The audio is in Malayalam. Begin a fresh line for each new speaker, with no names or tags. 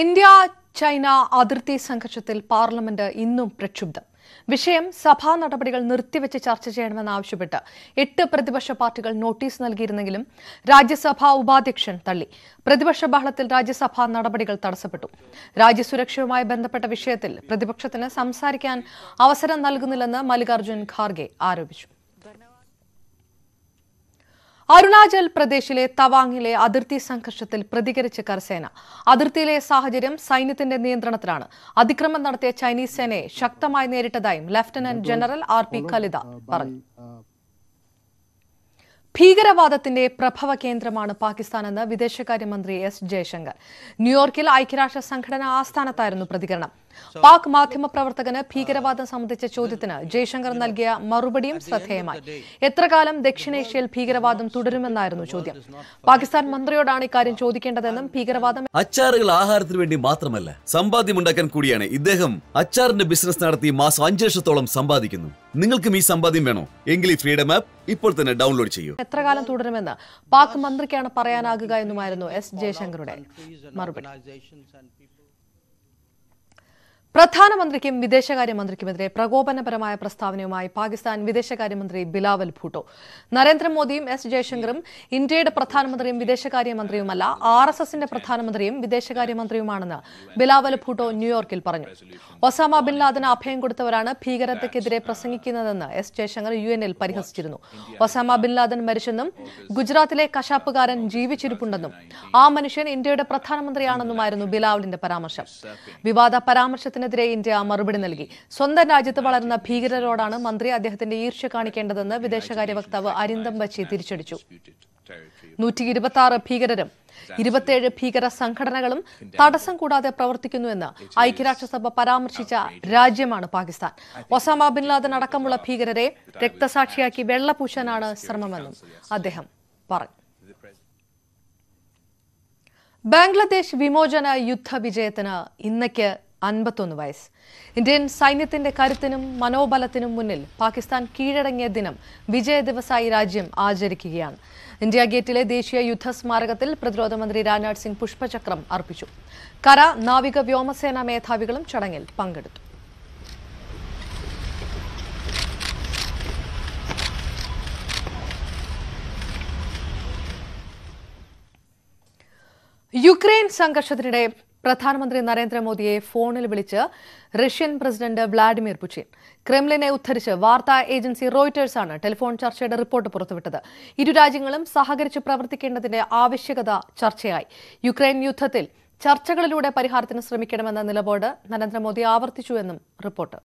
ഇന്ത്യ ചൈന അതിർത്തി സംഘർഷത്തിൽ പാർലമെന്റ് ഇന്നും പ്രക്ഷുബ്ധം വിഷയം സഭാ നടപടികൾ നിർത്തിവെച്ച് ചർച്ച ചെയ്യണമെന്ന് ആവശ്യപ്പെട്ട് എട്ട് പ്രതിപക്ഷ പാർട്ടികൾ നോട്ടീസ് നൽകിയിരുന്നെങ്കിലും രാജ്യസഭാ ഉപാധ്യക്ഷൻ തള്ളി പ്രതിപക്ഷ ബഹളത്തിൽ രാജ്യസഭാ നടപടികൾ തടസ്സപ്പെട്ടു രാജ്യസുരക്ഷയുമായി ബന്ധപ്പെട്ട വിഷയത്തിൽ പ്രതിപക്ഷത്തിന് സംസാരിക്കാൻ അവസരം നൽകുന്നില്ലെന്ന് മല്ലികാർജ്ജുൻ ഖാർഗെ ആരോപിച്ചു അരുണാചൽ പ്രദേശിലെ തവാങ്ങിലെ അതിർത്തി സംഘർഷത്തിൽ പ്രതികരിച്ച കരസേന അതിർത്തിയിലെ സാഹചര്യം സൈന്യത്തിന്റെ നിയന്ത്രണത്തിലാണ് അതിക്രമം നടത്തിയ ചൈനീസ് സേനയെ ശക്തമായി നേരിട്ടതായും lieutenant general R P Kalita uh, പറഞ്ഞു uh, ഭീകരവാദത്തിന്റെ പ്രഭവ കേന്ദ്രമാണ് പാകിസ്ഥാനെന്ന് വിദേശകാര്യമന്ത്രി എസ് ജയശങ്കർ ന്യൂയോർക്കിൽ ഐക്യരാഷ്ട്ര സംഘടന ആസ്ഥാനത്തായിരുന്നു പ്രതികരണം പാക് മാധ്യമ പ്രവർത്തകന് ഭീകരവാദം സംബന്ധിച്ച ചോദ്യത്തിന് ജയശങ്കർ നൽകിയ മറുപടിയും ശ്രദ്ധേയമായി എത്രകാലം ദക്ഷിണേഷ്യയിൽ ഭീകരവാദം തുടരുമെന്നായിരുന്നു ചോദ്യം പാകിസ്ഥാൻ മന്ത്രിയോടാണ് ഇക്കാര്യം ചോദിക്കേണ്ടതെന്നും ഭീകരവാദം അച്ചാറുകൾ ആഹാരത്തിന് വേണ്ടി മാത്രമല്ല ഉണ്ടാക്കാൻ കൂടിയാണ് ഇദ്ദേഹം അച്ചാറിന്റെ ബിസിനസ് നടത്തി മാസം അഞ്ചു ലക്ഷത്തോളം സമ്പാദിക്കുന്നു നിങ്ങൾക്കും ഈ സമ്പാദ്യം വേണോ എങ്കിൽ ഈ ഫ്രീഡം ആപ്പ് ഇപ്പോൾ തന്നെ ഡൗൺലോഡ് ചെയ്യൂ എത്ര കാലം തുടരുമെന്ന് പാക് മന്ത്രിക്കാണ് പറയാനാകുക എന്നുമായിരുന്നു എസ് ജയശങ്കറുടെ മറുപടി പ്രധാനമന്ത്രിക്കും വിദേശകാര്യമന്ത്രിക്കുമെതിരെ പ്രകോപനപരമായ പ്രസ്താവനയുമായി പാകിസ്ഥാൻ വിദേശകാര്യമന്ത്രി ബിലാവൽ ഭൂട്ടോ നരേന്ദ്രമോദിയും എസ് ജയശങ്കറും ഇന്ത്യയുടെ പ്രധാനമന്ത്രിയും വിദേശകാര്യമന്ത്രിയുമല്ല ആർ എസ് എസിന്റെ പ്രധാനമന്ത്രിയും വിദേശകാര്യമന്ത്രിയുമാണെന്ന് ബിലാവൽ ഭൂട്ടോ ന്യൂയോർക്കിൽ പറഞ്ഞു ഒസാമ ബിൻ ലാദന് അഭയം കൊടുത്തവരാണ് ഭീകരതയ്ക്കെതിരെ പ്രസംഗിക്കുന്നതെന്ന് എസ് ജയശങ്കർ യു എന്നിൽ പരിഹസിച്ചിരുന്നു ഒസാമ ബിൻ ലാദൻ മരിച്ചെന്നും ഗുജറാത്തിലെ കശാപ്പുകാരൻ ജീവിച്ചിരിപ്പുണ്ടെന്നും ആ മനുഷ്യൻ ഇന്ത്യയുടെ പ്രധാനമന്ത്രിയാണെന്നുമായിരുന്നു ബിലാവലിന്റെ പരാമർശം വിവാദ പരാമർശത്തിന് ആരോപണത്തിനെതിരെ ഇന്ത്യ മറുപടി നൽകി സ്വന്തം രാജ്യത്ത് വളർന്ന ഭീകരരോടാണ് മന്ത്രി അദ്ദേഹത്തിന്റെ ഈർഷ്യ കാണിക്കേണ്ടതെന്ന് വിദേശകാര്യ വക്താവ് അരിന്ദം ബച്ചി തിരിച്ചടിച്ചു നൂറ്റി ഇരുപത്തി ആറ് ഭീകരരും ഇരുപത്തിയേഴ് ഭീകര സംഘടനകളും തടസ്സം കൂടാതെ പ്രവർത്തിക്കുന്നുവെന്ന് ഐക്യരാഷ്ട്രസഭ പരാമർശിച്ച രാജ്യമാണ് പാകിസ്ഥാൻ ഒസാമ ബിൻ ലാദൻ അടക്കമുള്ള ഭീകരരെ രക്തസാക്ഷിയാക്കി വെള്ളപൂശാനാണ് ശ്രമമെന്നും അദ്ദേഹം പറഞ്ഞു ബംഗ്ലാദേശ് വിമോചന യുദ്ധ വിജയത്തിന് ഇന്നയ്ക്ക് അൻപത്തൊന്ന് വയസ്സ് ഇന്ത്യൻ സൈന്യത്തിന്റെ കരുത്തിനും മനോബലത്തിനും മുന്നിൽ പാകിസ്ഥാൻ കീഴടങ്ങിയ ദിനം വിജയ ദിവസായി രാജ്യം ആചരിക്കുകയാണ് ഇന്ത്യ ഗേറ്റിലെ ദേശീയ യുദ്ധ സ്മാരകത്തിൽ പ്രതിരോധ മന്ത്രി രാജ്നാഥ് സിംഗ് പുഷ്പചക്രം അർപ്പിച്ചു കര നാവിക വ്യോമസേനാ മേധാവികളും ചടങ്ങിൽ പങ്കെടുത്തു യുക്രൈൻ സംഘർഷത്തിനിടെ പ്രധാനമന്ത്രി നരേന്ദ്രമോദിയെ ഫോണിൽ വിളിച്ച് റഷ്യൻ പ്രസിഡന്റ് വ്ളാഡിമിർ പുടിൻ ക്രെംലിനെ ഉദ്ധരിച്ച് വാർത്താ ഏജൻസി റോയിറ്റേഴ്സാണ് ടെലിഫോൺ ചർച്ചയുടെ റിപ്പോർട്ട് പുറത്തുവിട്ടത് ഇരു രാജ്യങ്ങളും സഹകരിച്ച് പ്രവർത്തിക്കേണ്ടതിന്റെ ആവശ്യകത ചർച്ചയായി യുക്രൈൻ യുദ്ധത്തിൽ ചർച്ചകളിലൂടെ പരിഹാരത്തിന് ശ്രമിക്കണമെന്ന നിലപാട് നരേന്ദ്രമോദി ആവർത്തിച്ചുവെന്നും റിപ്പോർട്ട്